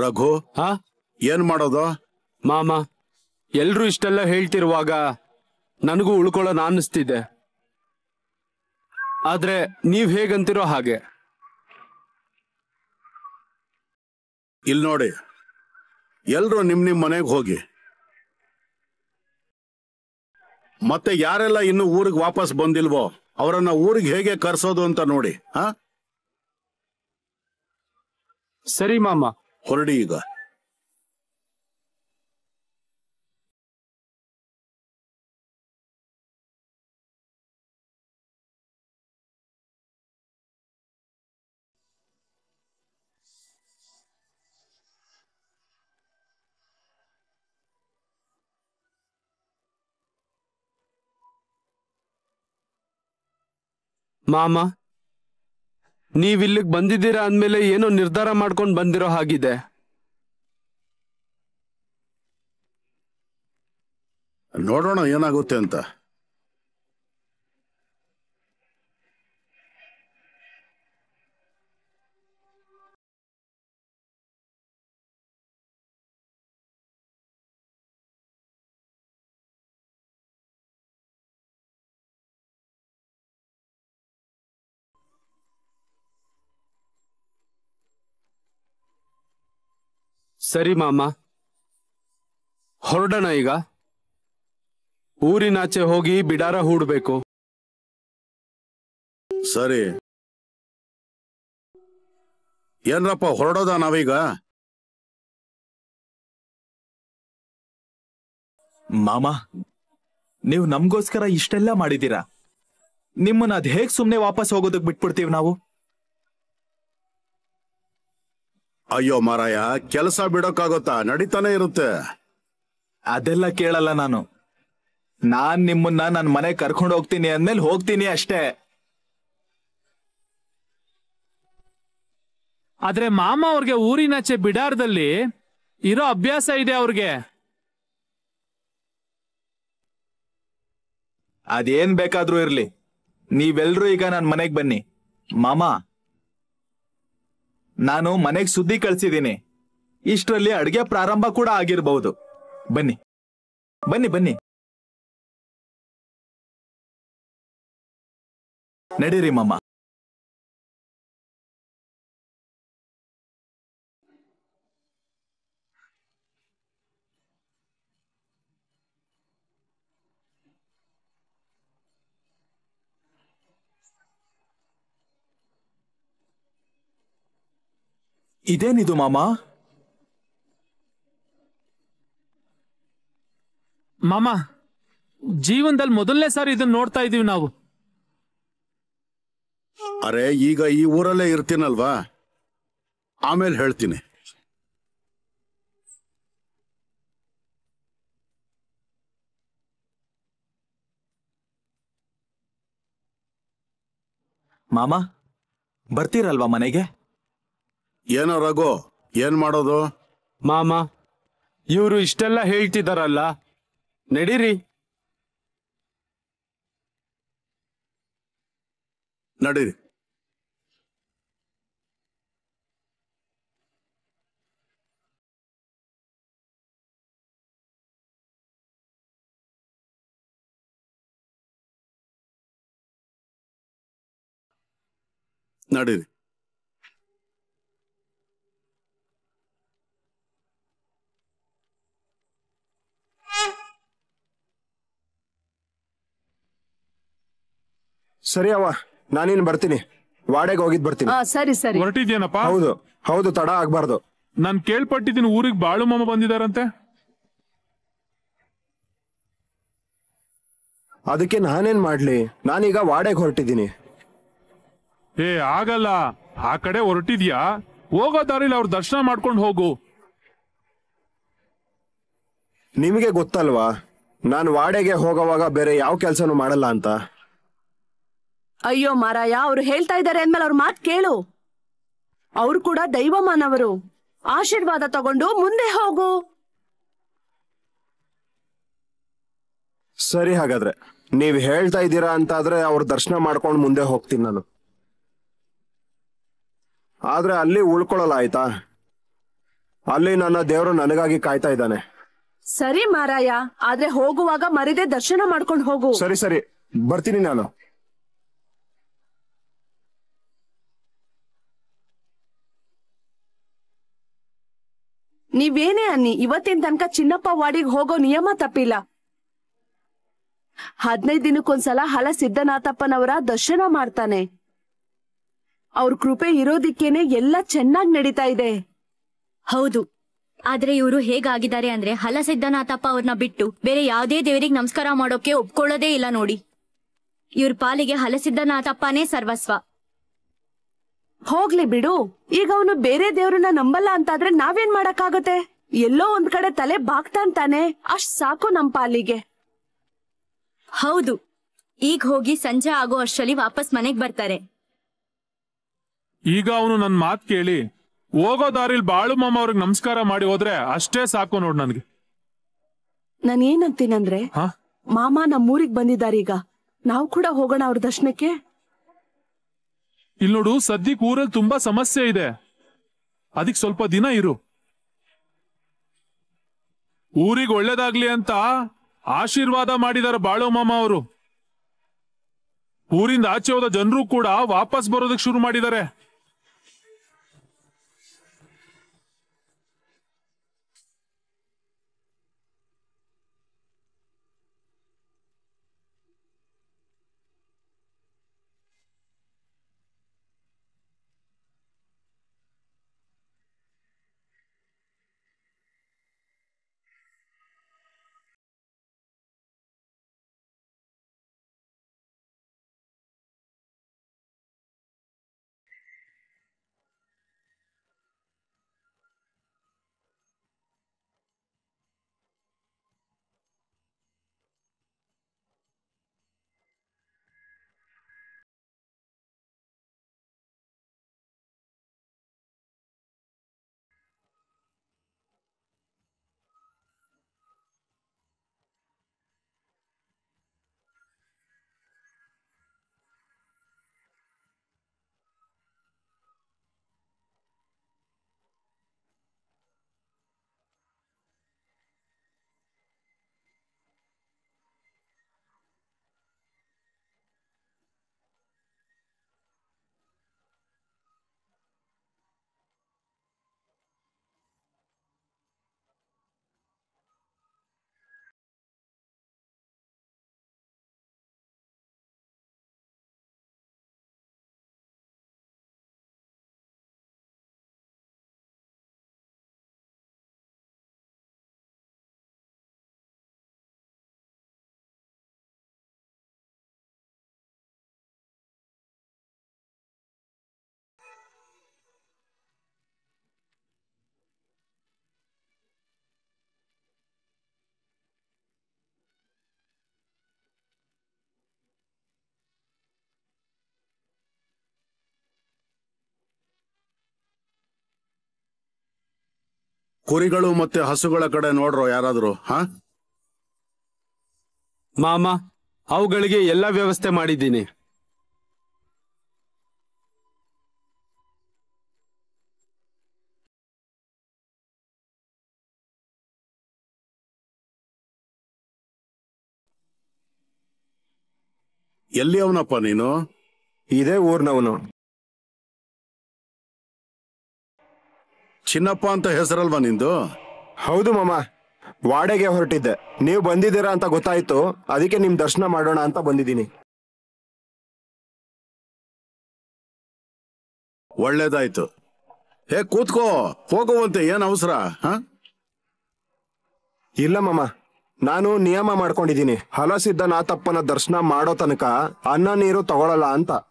ರಘು ಹಾ ಏನ್ ಮಾಡೋದು ಮಾಮ ಎಲ್ರು ಇಷ್ಟೆಲ್ಲ ಹೇಳ್ತಿರುವಾಗ ನನಗೂ ಉಳ್ಕೊಳ್ಳೋ ಅನ್ನಿಸ್ತಿದೆ ಆದ್ರೆ ನೀವ್ ಹೇಗಂತಿರೋ ಹಾಗೆ ಇಲ್ ನೋಡಿ ಎಲ್ರು ನಿಮ್ ನಿಮ್ ಮನೆಗೆ ಹೋಗಿ ಮತ್ತೆ ಯಾರೆಲ್ಲ ಇನ್ನು ಊರಿಗೆ ವಾಪಸ್ ಬಂದಿಲ್ವೋ ಅವರನ್ನ ಊರಿಗೆ ಹೇಗೆ ಕರ್ಸೋದು ಅಂತ ನೋಡಿ ಹಾ ಸರಿ ಮಾಮಾ 或者这一个，妈妈。ನೀವಿಲ್ಲಿಗೆ ಬಂದಿದ್ದೀರಾ ಅಂದಮೇಲೆ ಏನೋ ನಿರ್ಧಾರ ಮಾಡ್ಕೊಂಡು ಬಂದಿರೋ ಹಾಗಿದೆ ನೋಡೋಣ ಏನಾಗುತ್ತೆ ಅಂತ ಸರಿ ಮಾಮ ಹೊರಡೋಣ ಈಗ ಊರಿನಾಚೆ ಹೋಗಿ ಬಿಡಾರ ಹೂಡ್ಬೇಕು ಸರಿ ಏನ್ರಪ್ಪ ಹೊರಡೋದ ನಾವೀಗ ಮಾಮ ನೀವು ನಮಗೋಸ್ಕರ ಇಷ್ಟೆಲ್ಲ ಮಾಡಿದೀರ ನಿಮ್ಮನ್ನ ಅದ್ ಹೇಗ್ ಸುಮ್ನೆ ವಾಪಸ್ ಹೋಗೋದಕ್ ಬಿಟ್ಬಿಡ್ತೀವಿ ನಾವು ಅಯ್ಯೋ ಮಾರಾಯ ಕೆಲಸ ಬಿಡೋಕ್ಕಾಗತ್ತಾ ನಡೀತಾನೆ ಇರುತ್ತೆ ಅದೆಲ್ಲ ಕೇಳಲ್ಲ ನಾನು ನಾನ್ ನಿಮ್ಮನ್ನ ನನ್ನ ಮನೆ ಕರ್ಕೊಂಡು ಹೋಗ್ತೀನಿ ಅಂದ್ಮೇಲೆ ಹೋಗ್ತೀನಿ ಅಷ್ಟೇ ಆದ್ರೆ ಮಾಮ ಅವ್ರಿಗೆ ಊರಿನಾಚೆ ಬಿಡಾರದಲ್ಲಿ ಇರೋ ಅಭ್ಯಾಸ ಇದೆ ಅವ್ರಿಗೆ ಅದೇನ್ ಬೇಕಾದ್ರೂ ಇರ್ಲಿ ನೀವೆಲ್ರೂ ಈಗ ನನ್ ಮನೆಗ್ ಬನ್ನಿ ಮಾಮ ನಾನು ಮನೆಗೆ ಸುದ್ದಿ ಕಳಿಸಿದ್ದೀನಿ ಇಷ್ಟರಲ್ಲಿ ಅಡುಗೆ ಪ್ರಾರಂಭ ಕೂಡ ಆಗಿರಬಹುದು ಬನ್ನಿ ಬನ್ನಿ ಬನ್ನಿ ನಡೀರಿ ಮಮ್ಮ ಇದೇನಿದು ಮಾಮಾ? ಮಾಮಾ, ಜೀವನದಲ್ಲಿ ಮೊದಲನೇ ಸಾರಿ ಇದನ್ನ ನೋಡ್ತಾ ಇದೀವಿ ನಾವು ಅರೆ ಈಗ ಈ ಊರಲ್ಲೇ ಇರ್ತೀನಲ್ವಾ ಆಮೇಲೆ ಹೇಳ್ತೀನಿ ಮಾಮ ಬರ್ತೀರಲ್ವಾ ಮನೆಗೆ ಏನೋ ರಘು ಏನ್ ಮಾಡೋದು ಮಾಮಾ ಇವರು ಇಷ್ಟೆಲ್ಲ ಹೇಳ್ತಿದಾರಲ್ಲ ನಡೀರಿ ನಡೀರಿ ನಡೀರಿ ಸರಿ ಅವ ನಾನೇನ್ ಬರ್ತೀನಿ ವಾಡೆಗೆ ಹೋಗಿದ್ ಬರ್ತೀನಿ ಹಾ ಸರಿ ಸರಿ ಹೌದು ಹೌದು ತಡ ಆಗ್ಬಾರ್ದು ನಾನ್ ಕೇಳ್ಪಟ್ಟಿದ್ದೀನಿ ಊರಿಗೆ ಬಾಳು ಮಾಮ ಬಂದಿದಾರಂತೆ ಅದಕ್ಕೆ ನಾನೇನ್ ಮಾಡ್ಲಿ ನಾನೀಗ ವಾಡೆಗೆ ಹೊರಟಿದ್ದೀನಿ ಏ ಆಗಲ್ಲ ಆ ಕಡೆ ಹೊರಟಿದ್ಯಾ ಹೋಗೋ ದಾರಿಲಿ ಅವ್ರ ದರ್ಶನ ಮಾಡ್ಕೊಂಡು ಹೋಗು ನಿಮಗೆ ಗೊತ್ತಲ್ವಾ ನಾನು ವಾಡೆಗೆ ಹೋಗೋವಾಗ ಬೇರೆ ಯಾವ ಕೆಲ್ಸನೂ ಮಾಡಲ್ಲ ಅಂತ ಅಯ್ಯೋ ಮಾರಾಯ ಅವ್ರು ಹೇಳ್ತಾ ಇದ್ದಾರೆ ಅಂದ್ಮೇಲೆ ಅವ್ರ ಮಾತು ಕೇಳು ಅವ್ರು ಕೂಡ ದೈವಮಾನವರು ಆಶೀರ್ವಾದ ತಗೊಂಡು ಮುಂದೆ ಹೋಗು ಸರಿ ಹಾಗಾದ್ರೆ ನೀವ್ ಹೇಳ್ತಾ ಇದ್ದೀರಾ ಅಂತಾದ್ರೆ ಅವ್ರ ದರ್ಶನ ಮಾಡ್ಕೊಂಡು ಮುಂದೆ ಹೋಗ್ತೀನಿ ನಾನು ಆದ್ರೆ ಅಲ್ಲಿ ಉಳ್ಕೊಳ್ಳಲ್ಲ ಆಯ್ತಾ ಅಲ್ಲಿ ನನ್ನ ದೇವರು ನನಗಾಗಿ ಕಾಯ್ತಾ ಇದ್ದಾನೆ ಸರಿ ಮಾರಾಯ ಆದ್ರೆ ಹೋಗುವಾಗ ಮರಿದೇ ದರ್ಶನ ಮಾಡ್ಕೊಂಡು ಹೋಗು ಸರಿ ಸರಿ ಬರ್ತೀನಿ ನಾನು ನೀವೇನೇ ಅನ್ನಿ ಇವತ್ತಿನ ತನಕ ಚಿನ್ನಪ್ಪ ವಾಡಿಗೆ ಹೋಗೋ ನಿಯಮ ತಪ್ಪಿಲ್ಲ ಹದಿನೈದು ದಿನಕ್ಕೊಂದ್ಸಲ ಹಲ ಸಿದ್ದನಾಥಪ್ಪನವರ ದರ್ಶನ ಮಾಡ್ತಾನೆ ಅವ್ರ ಕೃಪೆ ಇರೋದಿಕ್ಕೇನೆ ಎಲ್ಲ ಚೆನ್ನಾಗಿ ನಡೀತಾ ಇದೆ ಹೌದು ಆದ್ರೆ ಇವರು ಹೇಗಾಗಿದ್ದಾರೆ ಅಂದ್ರೆ ಹಲ ಸಿದ್ದನಾಥಪ್ಪ ಅವ್ರನ್ನ ಬಿಟ್ಟು ಬೇರೆ ಯಾವ್ದೇ ದೇವರಿಗೆ ನಮಸ್ಕಾರ ಮಾಡೋಕೆ ಒಪ್ಕೊಳ್ಳೋದೇ ಇಲ್ಲ ನೋಡಿ ಇವ್ರ ಪಾಲಿಗೆ ಹಲಸಿದ್ದನಾಥಪ್ಪನೇ ಸರ್ವಸ್ವ ಹೋಗ್ಲಿ ಬಿಡು ಈಗ ಅವನು ಬೇರೆ ದೇವ್ರನ್ನ ನಂಬಲ್ಲ ಅಂತಾದ್ರೆ ನಾವೇನ್ ಮಾಡಕ್ಕಾಗತ್ತೆ ಎಲ್ಲೋ ಒಂದ್ ಕಡೆ ತಲೆ ಬಾಗ್ತಾನೆ ಅಷ್ಟ್ ಸಾಕು ನಮ್ ಪಾಲಿಗೆ ಹೌದು ಈಗ ಹೋಗಿ ಸಂಜೆ ಆಗೋ ಅಷ್ಟರಲ್ಲಿ ವಾಪಸ್ ಮನೆಗ್ ಬರ್ತಾರೆ ಈಗ ಅವನು ನನ್ ಮಾತ್ ಕೇಳಿ ಹೋಗೋ ದಾರಿಲ್ ಬಾಳು ಮಾಮ ಅವ್ರಿಗೆ ನಮಸ್ಕಾರ ಮಾಡಿ ಹೋದ್ರೆ ಅಷ್ಟೇ ಸಾಕು ನೋಡ್ ನನ್ಗೆ ನಾನ್ ಏನಂತೀನಂದ್ರೆ ಮಾಮ ನಮ್ಮೂರಿಗೆ ಬಂದಿದ್ದಾರೆ ಈಗ ನಾವು ಕೂಡ ಹೋಗೋಣ ಅವ್ರ ದರ್ಶನಕ್ಕೆ ಇಲ್ಲಿ ನೋಡು ಸದ್ಯಕ್ಕೆ ಊರಲ್ಲಿ ತುಂಬಾ ಸಮಸ್ಯೆ ಇದೆ ಅದಕ್ಕೆ ಸ್ವಲ್ಪ ದಿನ ಇರು ಊರಿಗೆ ಒಳ್ಳೇದಾಗ್ಲಿ ಅಂತ ಆಶೀರ್ವಾದ ಮಾಡಿದಾರೆ ಬಾಳು ಮಾಮ ಅವರು ಊರಿಂದ ಆಚೆ ಹೋದ ಜನರು ಕೂಡ ವಾಪಸ್ ಬರೋದಕ್ಕೆ ಶುರು ಮಾಡಿದ್ದಾರೆ ಕುರಿಗಳು ಮತ್ತೆ ಹಸುಗಳ ಕಡೆ ನೋಡ್ರೋ ಯಾರಾದ್ರೂ ಹಾ ಮಾಮ ಅವುಗಳಿಗೆ ಎಲ್ಲಾ ವ್ಯವಸ್ಥೆ ಮಾಡಿದ್ದೀನಿ ಎಲ್ಲಿ ಅವನಪ್ಪ ನೀನು ಇದೇ ಊರ್ನವನು ಚಿನ್ನಪ್ಪ ಅಂತ ಹೆಸರಲ್ವಾ ನಿಂದು ಹೌದು ಮಾಮ ವಾಡೆಗೆ ಹೊರಟಿದ್ದೆ ನೀವು ಬಂದಿದ್ದೀರಾ ಅಂತ ಗೊತ್ತಾಯ್ತು ಅದಕ್ಕೆ ನಿಮ್ ದರ್ಶನ ಮಾಡೋಣ ಅಂತ ಬಂದಿದ್ದೀನಿ ಒಳ್ಳೇದಾಯ್ತು ಹೇ ಕೂತ್ಕೋ ಹೋಗುವಂತೆ ಏನ್ ಅವಸರ ಇಲ್ಲ ಮಾಮ ನಾನು ನಿಯಮ ಮಾಡ್ಕೊಂಡಿದ್ದೀನಿ ಹಲಸಿದ್ದ ನಾ ದರ್ಶನ ಮಾಡೋ ತನಕ ಅನ್ನ ನೀರು ತಗೊಳಲ್ಲ ಅಂತ